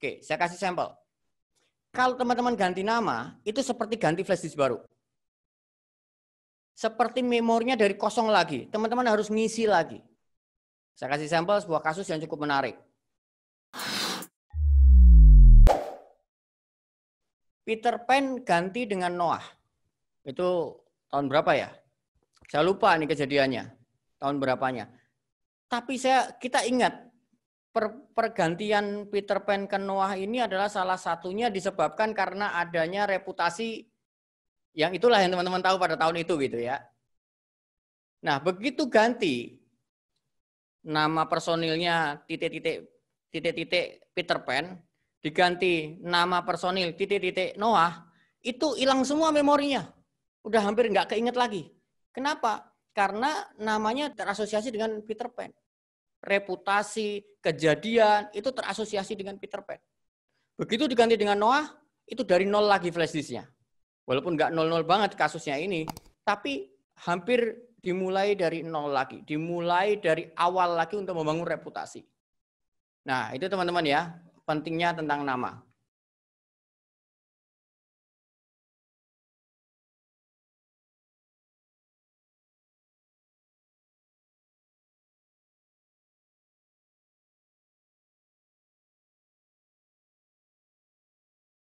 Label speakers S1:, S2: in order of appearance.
S1: Oke, saya kasih sampel. Kalau teman-teman ganti nama, itu seperti ganti flash disk baru.
S2: Seperti memorinya dari kosong lagi. Teman-teman harus ngisi lagi. Saya kasih sampel sebuah kasus yang cukup menarik. Peter Pan ganti dengan Noah. Itu tahun berapa ya? Saya lupa nih kejadiannya. Tahun berapanya. Tapi saya kita ingat per, pergantian Peter Pan ke Noah ini adalah salah satunya disebabkan karena adanya reputasi yang itulah yang teman-teman tahu pada tahun itu gitu ya. Nah, begitu ganti nama personilnya titik-titik titik-titik Peter Pan diganti nama personil titik-titik Noah, itu hilang semua memorinya. Udah hampir nggak keinget lagi. Kenapa? Karena namanya terasosiasi dengan Peter Pan reputasi, kejadian, itu terasosiasi dengan Peter Pan. Begitu diganti dengan Noah, itu dari nol lagi flash disknya. Walaupun nggak nol-nol banget kasusnya ini, tapi hampir dimulai dari nol lagi, dimulai dari
S1: awal lagi untuk membangun reputasi. Nah, itu teman-teman ya, pentingnya tentang nama.